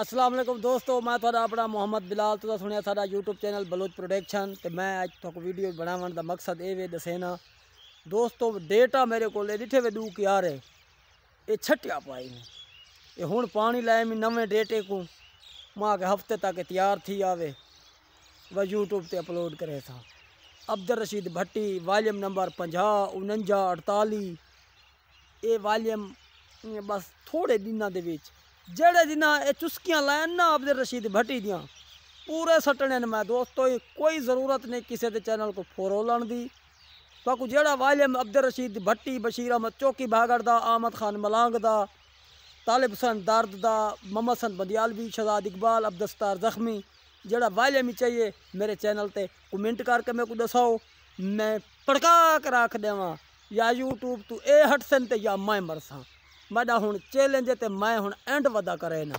ਅਸਲਾਮ ਅਲੈਕੁਮ ਦੋਸਤੋ ਮੈਂ ਤੁਹਾਡਾ ਆਪਣਾ ਮੁਹੰਮਦ ਬਿਲਾਲ ਤੁਸੀਂ ਸੁਣਿਆ ਸਾਡਾ YouTube ਚੈਨਲ ਬਲੋਚ ਪ੍ਰੋਡਕਸ਼ਨ ਤੇ ਮੈਂ ਅੱਜ ਤੁਹਾਨੂੰ ਵੀਡੀਓ ਬਣਾਉਣ ਦਾ ਮਕਸਦ ਇਹ ਵੇ ਦੱਸੇਣਾ ਦੋਸਤੋ ਡੇਟਾ ਮੇਰੇ ਕੋਲ ਲਿਖੇ ਵੇ ਦੂ ਕਿ ਆ ਰਹੇ ਇਹ ਛੱਟਿਆ ਪਾਈ ਨੇ ਇਹ ਹੁਣ ਪਾਣੀ ਲਾਏ ਮੈਂ ਨਵੇਂ ਡੇਟੇ ਕੋ माँ के हफ्ते तक तैयार थी आवे वह यूट्यूब ते अपलोड करे था अब्दुल रशीद भट्टी वॉल्यूम नंबर पंजा उनंजा अड़ताली ये वॉल्यूम बस थोड़े दिन के ਜਿਹੜੇ ਜਿਨ੍ਹਾਂ ਇਹ ਚੁਸਕੀਆਂ ਲਾਇਨ ਨਾ ਆਪਦੇ ਰਸ਼ੀਦ ਭੱਟੀ ਦੀਆਂ ਪੂਰੇ ਸੱਟਣੇ ਨੇ ਮੈਂ ਦੋਸਤੋ ਕੋਈ ਜ਼ਰੂਰਤ ਨਹੀਂ ਕਿਸੇ ਦੇ ਚੈਨਲ ਕੋ ਫੋਲੋ ਲੈਣ ਦੀ ਬਾਕੀ ਜਿਹੜਾ ਵਾਲਿਮ ਅਬਦੁਰ ਰਸ਼ੀਦ ਭੱਟੀ ਬਸ਼ੀਰ ਅਹਿਮਦ ਚੌਕੀ ਬਾਗੜ ਦਾ ਆਮਦ ਖਾਨ ਮਲਾਂਗ ਦਾ तालिब हसन दर्द दा मम हसन बदियालवी शहजाद इकबाल अब्दस्तार ज़ख्मी जड़ा वाले में चाहिए मेरे चैनल ते कमेंट करके मेरे को दसाओ मैं पड़का कर आख देव या यूट्यूब तू ए हटसन ते या मैं मरसा ਮਾਡਾ ਹੁਣ ਚੈਲੰਜ ਤੇ ਮੈਂ ਹੁਣ ਐਂਡ ਵਦਾ ਕਰੇ ਨਾ